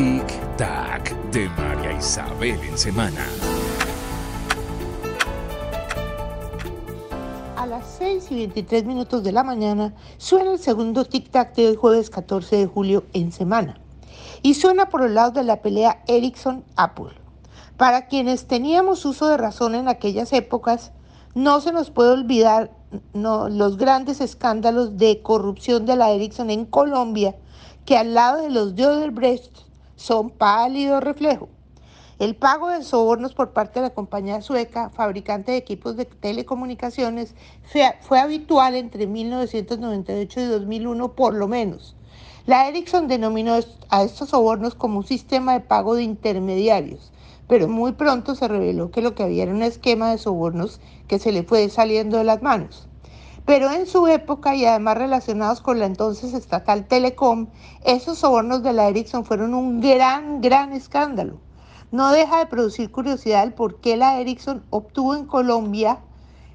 Tic Tac de María Isabel en semana. A las 6 y 23 minutos de la mañana suena el segundo Tic Tac del jueves 14 de julio en semana. Y suena por el lado de la pelea Ericsson-Apple. Para quienes teníamos uso de razón en aquellas épocas, no se nos puede olvidar los grandes escándalos de corrupción de la Ericsson en Colombia, que al lado de los de Odebrecht son pálido reflejo. El pago de sobornos por parte de la compañía sueca, fabricante de equipos de telecomunicaciones, fue habitual entre 1998 y 2001 por lo menos. La Ericsson denominó a estos sobornos como un sistema de pago de intermediarios, pero muy pronto se reveló que lo que había era un esquema de sobornos que se le fue saliendo de las manos pero en su época y además relacionados con la entonces estatal Telecom, esos sobornos de la Ericsson fueron un gran, gran escándalo. No deja de producir curiosidad el por qué la Ericsson obtuvo en Colombia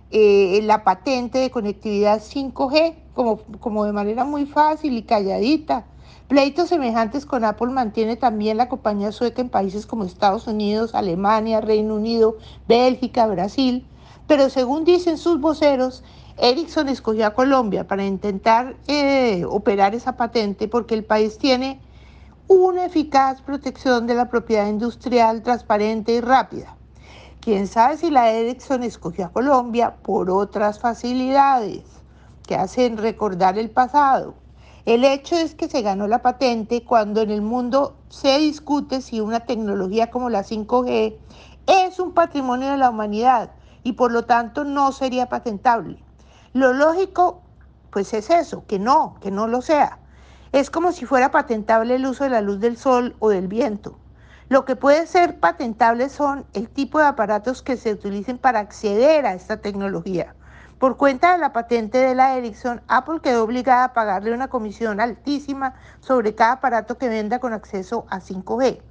eh, la patente de conectividad 5G, como, como de manera muy fácil y calladita. Pleitos semejantes con Apple mantiene también la compañía sueca en países como Estados Unidos, Alemania, Reino Unido, Bélgica, Brasil. Pero según dicen sus voceros, Ericsson escogió a Colombia para intentar eh, operar esa patente porque el país tiene una eficaz protección de la propiedad industrial transparente y rápida. Quién sabe si la Ericsson escogió a Colombia por otras facilidades que hacen recordar el pasado. El hecho es que se ganó la patente cuando en el mundo se discute si una tecnología como la 5G es un patrimonio de la humanidad y por lo tanto no sería patentable. Lo lógico, pues es eso, que no, que no lo sea. Es como si fuera patentable el uso de la luz del sol o del viento. Lo que puede ser patentable son el tipo de aparatos que se utilicen para acceder a esta tecnología. Por cuenta de la patente de la Ericsson, Apple quedó obligada a pagarle una comisión altísima sobre cada aparato que venda con acceso a 5G.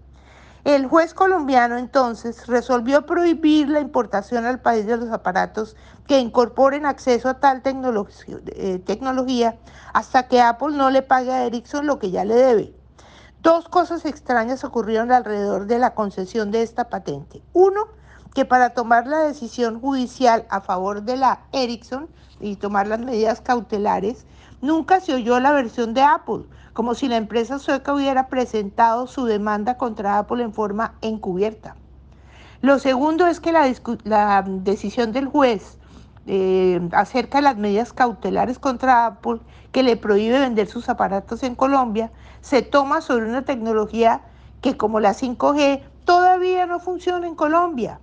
El juez colombiano entonces resolvió prohibir la importación al país de los aparatos que incorporen acceso a tal eh, tecnología hasta que Apple no le pague a Ericsson lo que ya le debe. Dos cosas extrañas ocurrieron alrededor de la concesión de esta patente. Uno, que para tomar la decisión judicial a favor de la Ericsson y tomar las medidas cautelares, Nunca se oyó la versión de Apple, como si la empresa sueca hubiera presentado su demanda contra Apple en forma encubierta. Lo segundo es que la, decisión del juez eh, acerca de las medidas cautelares contra Apple, que le prohíbe vender sus aparatos en Colombia, se toma sobre una tecnología que como la 5G todavía no funciona en Colombia.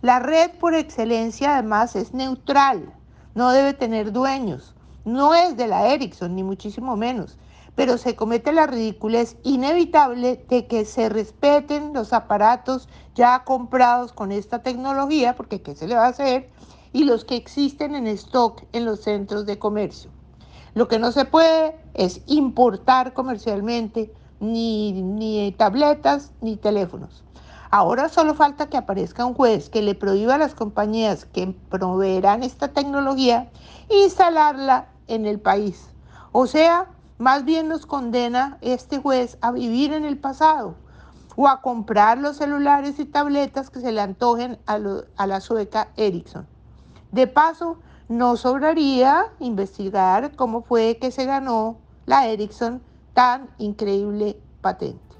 La red por excelencia además es neutral, no debe tener dueños, no es de la Ericsson, ni muchísimo menos, pero se comete la ridiculez inevitable de que se respeten los aparatos ya comprados con esta tecnología, porque ¿qué se le va a hacer? Y los que existen en stock en los centros de comercio. Lo que no se puede es importar comercialmente ni, ni tabletas ni teléfonos. Ahora solo falta que aparezca un juez que le prohíba a las compañías que proveerán esta tecnología instalarla en el país. O sea, más bien nos condena este juez a vivir en el pasado o a comprar los celulares y tabletas que se le antojen a, la sueca Ericsson. De paso, no sobraría investigar cómo fue que se ganó la Ericsson tan increíble patente.